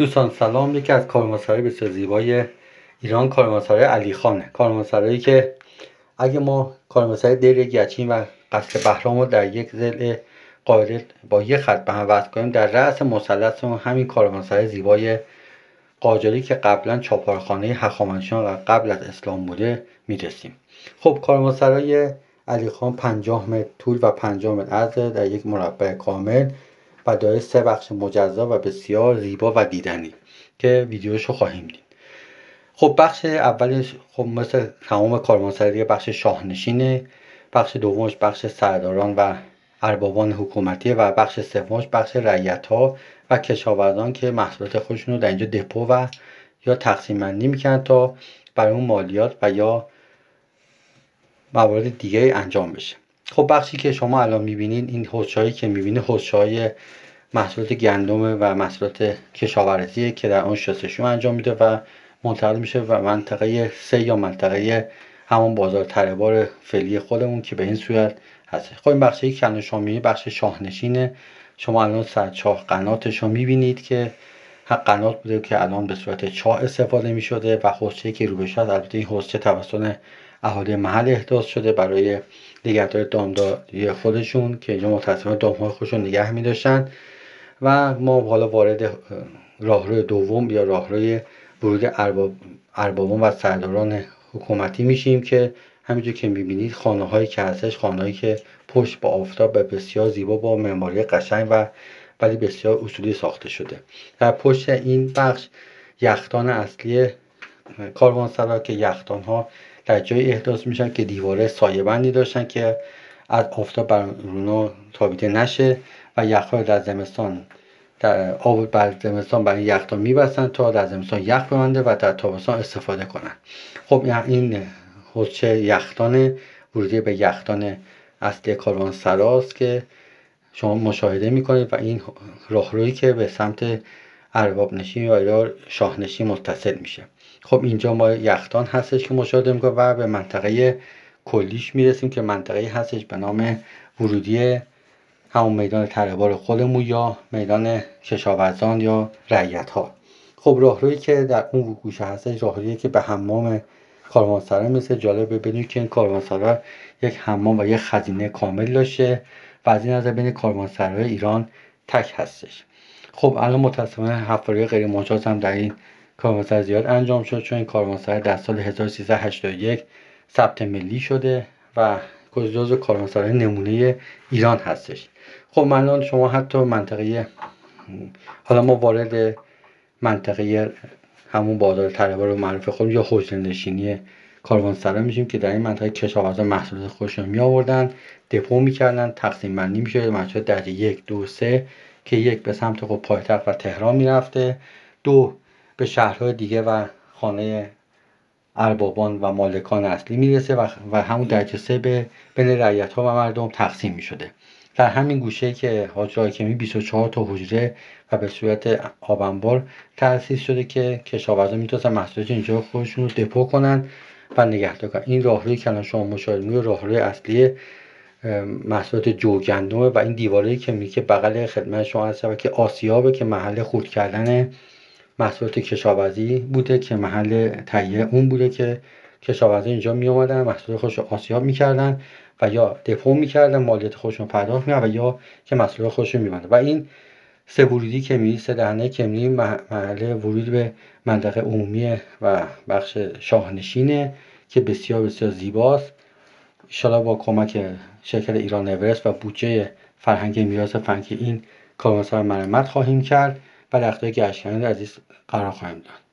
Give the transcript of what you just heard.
دوستان سلام یکی از کارمانسرهای بسیار زیبای ایران کاروانسرای علی خانه کارمانسرهایی که اگه ما کارمانسرهای دیر گچین و قصد بهرام رو در یک زل قاعده با یک خط به هم وصل کنیم در رأس مثلث همین کارمانسرهای زیبای قاجاری که قبلا چاپارخانه هخامنشان و قبل از اسلام بوده میرسیم خب کارمسرای علی خان 50 متر طول و 50 متر عرض در یک مربع کامل و داره سه بخش مجزا و بسیار زیبا و دیدنی که ویدیوش رو خواهیم دید خب بخش اولش خب مثل تمام کارمانسری بخش شاهنشینه بخش دومش بخش سرداران و اربابان حکومتی و بخش سومش بخش رعیت ها و کشاورزان که محصولات خودشون رو در اینجا دپو و یا تقسیم بندی میکنن تا برای اون مالیات و یا موارد دیگه انجام بشه خب بخشی که شما الان میبینین این هایی که میبینید های محصولات گندم و محصولات کشاورزی که در آن شستشو انجام میده و منتقل میشه و منطقه سه یا منطقه همون بازار تربار فعلی خودمون که به این صورت هست خب این بخشی که الان شما بخش شاهنشینه شما الان سر چاه قناتش رو میبینید که حق قنات بوده که الان به صورت چاه استفاده میشده و حوزچه که رو البته این حوزچه توسط اهالی محل احداث شده برای نگهداری دامداری خودشون که اینجا متاسفانه دامهای خودشون نگه می و ما حالا وارد راهروی دوم یا راهروی ورود اربابان و سرداران حکومتی میشیم که همینجور که میبینید خانه هایی که هستش خانه هایی که پشت با آفتاب به بسیار زیبا با معماری قشنگ و ولی بسیار اصولی ساخته شده در پشت این بخش یختان اصلی کاروانسرا که یختان ها در جایی احداث میشن که دیواره بندی داشتن که از آفتاب بر تابیده نشه و یخها در زمستان در آب بر زمستان برای یختا میبستن تا در زمستان یخ بمنده و در تابستان استفاده کنن خب یعنی این حوچه یختان ورودی به یختان اصلی کاروان سراست که شما مشاهده میکنید و این راهرویی که به سمت ارباب و یا شاهنشی متصل میشه خب اینجا ما یختان هستش که مشاهده میکنیم و به منطقه کلیش میرسیم که منطقه هستش به نام ورودی همون میدان تربار خودمون یا میدان کشاورزان یا رعیت ها خب راهرویی که در اون گوشه هستش راهرویی که به حمام کاروانسرا مثل جالبه ببینید که این کاروانسرا یک حمام و یک خزینه کامل داشته و از این نظر بین کاروانسرای ایران تک هستش خب الان متاسفانه حفاری غیر مجاز هم در این کاروانسره زیاد انجام شد چون این کاروانسره در سال 1381 ثبت ملی شده و جزو کاروانسرا نمونه ایران هستش خب الان شما حتی منطقه حالا ما وارد منطقه همون بازار طلبه رو معروف خود یا خوشندشینی نشینی کاروانسرا میشیم که در این منطقه کشاورز محصولات خودشون می آوردن دپو میکردن تقسیم بندی میشد در یک دو سه که یک به سمت خب پایتخت و تهران میرفته دو به شهرهای دیگه و خانه اربابان و مالکان اصلی میرسه و, و همون درجه سه به بین رعیت ها و مردم تقسیم میشده در همین گوشه که حاج حاکمی 24 تا حجره و به صورت آبنبار تأسیس شده که کشاورزا میتونستن محصولات اینجا خودشون رو دپو کنن و نگهدار کنن این راهروی الان شما مشاهده راهروی اصلی محصولات جو گندمه و این دیواره که که بغل خدمت شما هست و که آسیابه که محل خورد کردن محصولات کشاورزی بوده که محل تهیه اون بوده که کشاورزی اینجا می اومدن محصول آسیاب میکردن و یا دپو میکردن مالیات خودشون پرداخت میکردن و یا که محصول خودشون میبنده و این سه ورودی کمری سه دهنه محل ورود به منطقه عمومی و بخش شاهنشینه که بسیار بسیار زیباست ایشالا با کمک شرکت ایران اورست و بودجه فرهنگ میراث فنکی این کاروانسرا مرمت خواهیم کرد و رختای گشتگران عزیز قرار خواهیم داد